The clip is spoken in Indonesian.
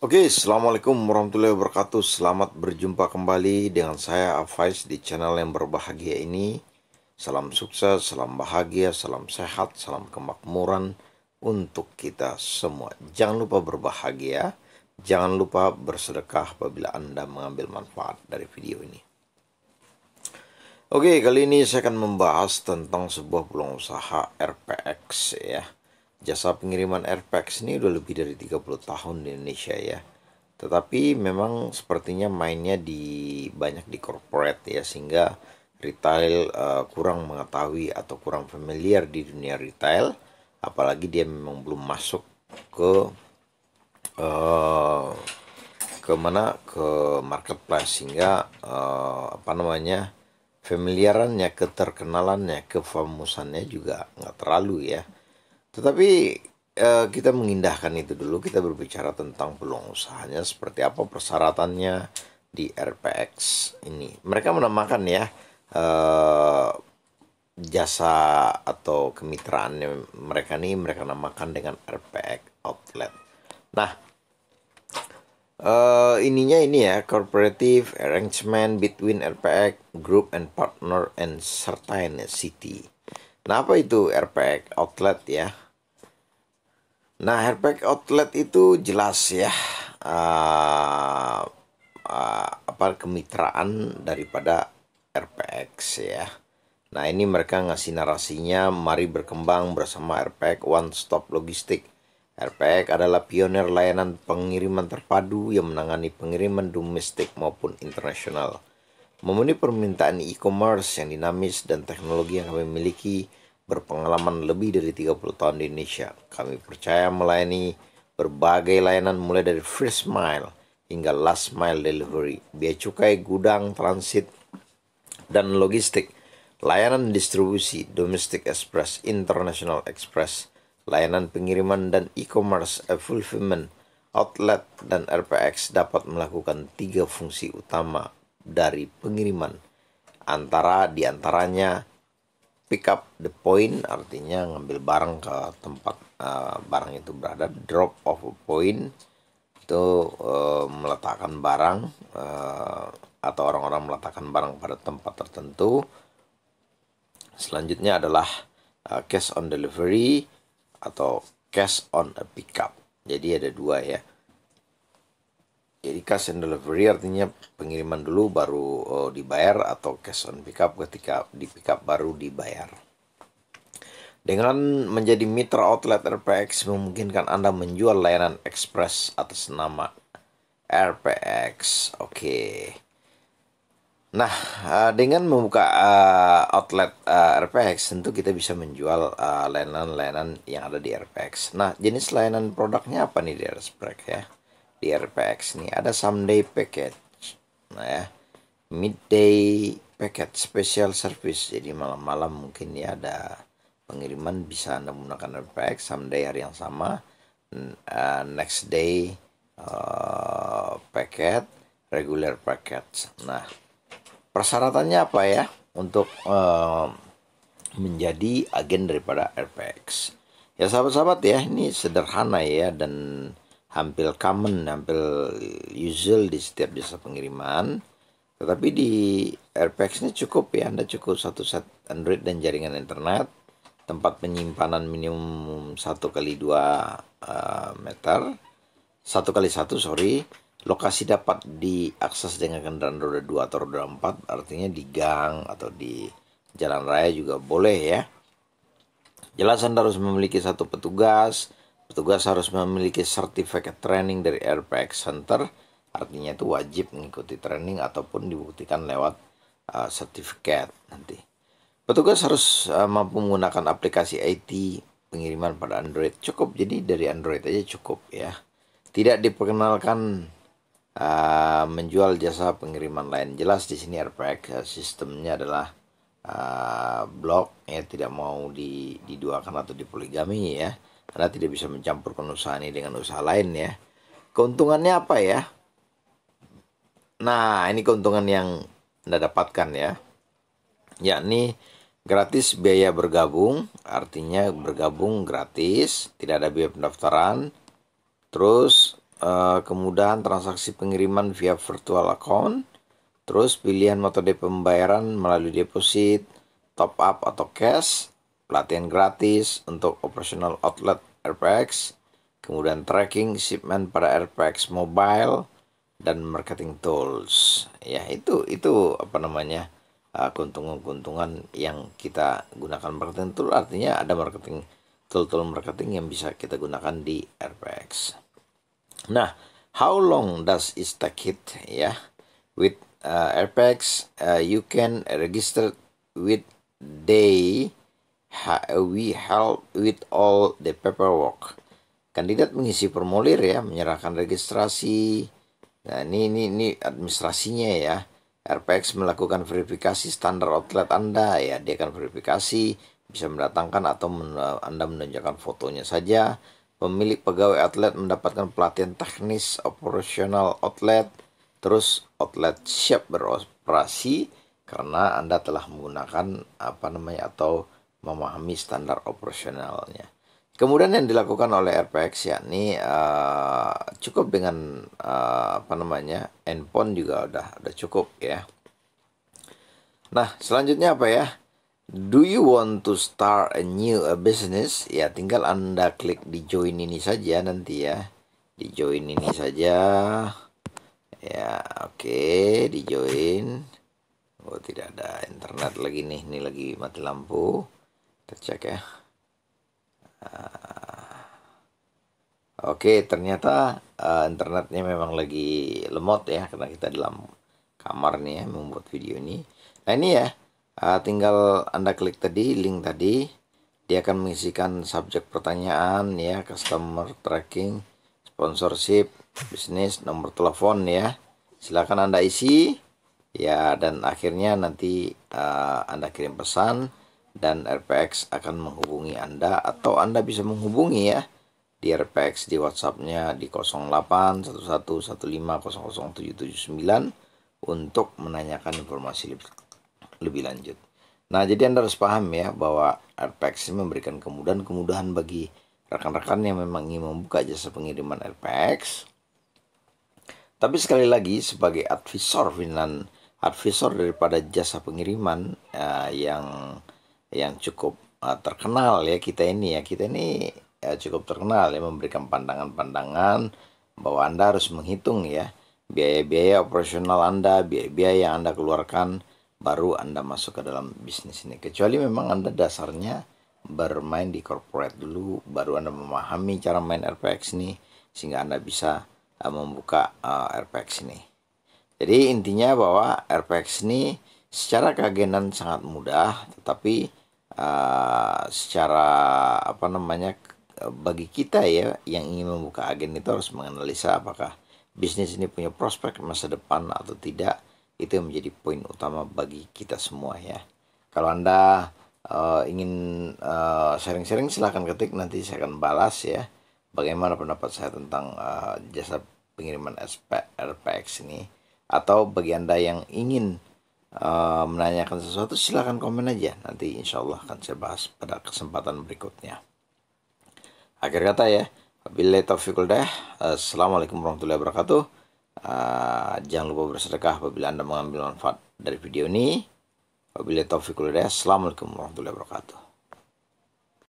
Oke, okay, Assalamualaikum warahmatullahi wabarakatuh Selamat berjumpa kembali dengan saya Afais di channel yang berbahagia ini Salam sukses, salam bahagia, salam sehat, salam kemakmuran untuk kita semua Jangan lupa berbahagia Jangan lupa bersedekah apabila Anda mengambil manfaat dari video ini Oke, okay, kali ini saya akan membahas tentang sebuah peluang usaha RPX ya jasa pengiriman airpacks ini udah lebih dari 30 tahun di Indonesia ya. Tetapi memang sepertinya mainnya di banyak di corporate ya sehingga retail uh, kurang mengetahui atau kurang familiar di dunia retail apalagi dia memang belum masuk ke uh, ke mana ke marketplace sehingga uh, apa namanya familiarannya keterkenalannya kefamusannya juga nggak terlalu ya tetapi eh, kita mengindahkan itu dulu, kita berbicara tentang peluang usahanya, seperti apa persyaratannya di RPX ini. Mereka menamakan ya eh, jasa atau kemitraannya mereka nih mereka namakan dengan RPX Outlet. Nah, eh, ininya ini ya cooperative arrangement between RPX Group and partner and certain city. Kenapa itu Rpx outlet ya? Nah, Rpx outlet itu jelas ya uh, uh, apa kemitraan daripada RPX ya. Nah, ini mereka ngasih narasinya mari berkembang bersama RPX One Stop Logistik. RPX adalah pionir layanan pengiriman terpadu yang menangani pengiriman domestik maupun internasional. Memenuhi permintaan e-commerce yang dinamis dan teknologi yang kami miliki berpengalaman lebih dari 30 tahun di Indonesia. Kami percaya melayani berbagai layanan mulai dari first mile hingga last mile delivery, biaya cukai, gudang, transit, dan logistik, layanan distribusi, domestic express, international express, layanan pengiriman dan e-commerce, fulfillment, outlet, dan RPX dapat melakukan tiga fungsi utama dari pengiriman. Antara diantaranya pick up the point artinya ngambil barang ke tempat uh, barang itu berada, drop off a point itu uh, meletakkan barang uh, atau orang-orang meletakkan barang pada tempat tertentu. Selanjutnya adalah uh, cash on delivery atau cash on a pickup. Jadi ada dua ya jadi ya, cash and delivery artinya pengiriman dulu baru uh, dibayar atau cash on pickup ketika di pickup baru dibayar. Dengan menjadi mitra outlet RPX memungkinkan Anda menjual layanan ekspres atas nama RPX. Oke. Okay. Nah, eh, dengan membuka eh, outlet RPX tentu kita bisa menjual layanan-layanan yang ada di RPX. Nah, jenis layanan produknya apa nih di RPX ya? di RPX nih ada someday package nah ya midday package special service jadi malam-malam mungkin ya ada pengiriman bisa anda menggunakan RPX someday hari yang sama uh, next day uh, eh, paket regular package nah persyaratannya apa ya untuk uh, menjadi agen daripada RPX ya sahabat-sahabat ya ini sederhana ya dan hampir common, hampir usual di setiap jasa pengiriman. Tetapi di RPX ini cukup ya, Anda cukup satu set Android dan jaringan internet, tempat penyimpanan minimum satu kali dua eh, meter, satu kali satu, sorry, lokasi dapat diakses dengan kendaraan roda dua atau roda empat, artinya di gang atau di jalan raya juga boleh ya. Jelas Anda harus memiliki satu petugas, Petugas harus memiliki sertifikat training dari RPX Center, artinya itu wajib mengikuti training ataupun dibuktikan lewat uh, nanti. Petugas harus uh, mampu menggunakan aplikasi IT pengiriman pada Android. Cukup, jadi dari Android aja cukup ya. Tidak diperkenalkan uh, menjual jasa pengiriman lain. Jelas di sini RPX uh, sistemnya adalah uh, blok ya tidak mau di, diduakan atau dipoligami ya karena tidak bisa mencampurkan usaha ini dengan usaha lain ya. Keuntungannya apa ya? Nah, ini keuntungan yang Anda dapatkan ya. Yakni gratis biaya bergabung, artinya bergabung gratis, tidak ada biaya pendaftaran. Terus eh, kemudahan transaksi pengiriman via virtual account. Terus pilihan metode pembayaran melalui deposit, top up atau cash pelatihan gratis untuk operational outlet RPX, kemudian tracking shipment pada RPX mobile dan marketing tools. Ya, itu itu apa namanya? Uh, keuntungan-keuntungan yang kita gunakan marketing tool artinya ada marketing tool-tool marketing yang bisa kita gunakan di RPX. Nah, how long does it take it ya? With uh, RPX uh, you can register with day we help with all the paperwork. Kandidat mengisi formulir ya, menyerahkan registrasi. Nah, ini ini ini administrasinya ya. RPX melakukan verifikasi standar outlet Anda ya, dia akan verifikasi, bisa mendatangkan atau men Anda menunjukkan fotonya saja. Pemilik pegawai outlet mendapatkan pelatihan teknis operasional outlet, terus outlet siap beroperasi karena Anda telah menggunakan apa namanya atau memahami standar operasionalnya. Kemudian yang dilakukan oleh RPX yakni uh, cukup dengan uh, apa namanya handphone juga udah udah cukup ya. Nah selanjutnya apa ya? Do you want to start a new eh, business? Ya tinggal anda klik di join ini saja nanti ya. Di join ini saja. Ya oke okay, di join. Oh tidak ada internet lagi nih, ini lagi mati lampu. Kita cek ya. Uh, Oke, okay, ternyata uh, internetnya memang lagi lemot ya karena kita dalam kamar nih ya membuat video ini. Nah ini ya, uh, tinggal anda klik tadi link tadi, dia akan mengisikan subjek pertanyaan ya, customer tracking, sponsorship, bisnis, nomor telepon ya. Silahkan anda isi ya dan akhirnya nanti uh, anda kirim pesan dan RPX akan menghubungi Anda atau Anda bisa menghubungi ya di RPX di WhatsAppnya di 08111500779 untuk menanyakan informasi lebih, lanjut. Nah, jadi Anda harus paham ya bahwa RPX ini memberikan kemudahan-kemudahan bagi rekan-rekan yang memang ingin membuka jasa pengiriman RPX. Tapi sekali lagi sebagai advisor finan advisor daripada jasa pengiriman uh, yang yang cukup uh, terkenal ya kita ini ya kita ini ya, cukup terkenal ya memberikan pandangan-pandangan bahwa anda harus menghitung ya biaya-biaya operasional anda biaya-biaya yang anda keluarkan baru anda masuk ke dalam bisnis ini kecuali memang anda dasarnya bermain di corporate dulu baru anda memahami cara main RPX ini sehingga anda bisa uh, membuka uh, RPX ini jadi intinya bahwa RPX ini secara keagenan sangat mudah tetapi Ah, secara apa namanya bagi kita ya yang ingin membuka agen itu harus menganalisa apakah bisnis ini punya prospek masa depan atau tidak itu menjadi poin utama bagi kita semua ya kalau anda uh, ingin eh, sharing-sharing uh, silahkan ketik nanti saya akan balas ya bagaimana pendapat saya tentang uh, jasa pengiriman SP, RPX ini atau bagi anda yang ingin Eh, menanyakan sesuatu silahkan komen aja nanti insya Allah akan saya bahas pada kesempatan berikutnya akhir kata ya Wabillahi taufiq dah. Assalamualaikum warahmatullahi wabarakatuh. Eh, jangan lupa bersedekah apabila Anda mengambil manfaat dari video ini. Apabila taufiqul dah. Assalamualaikum warahmatullahi wabarakatuh.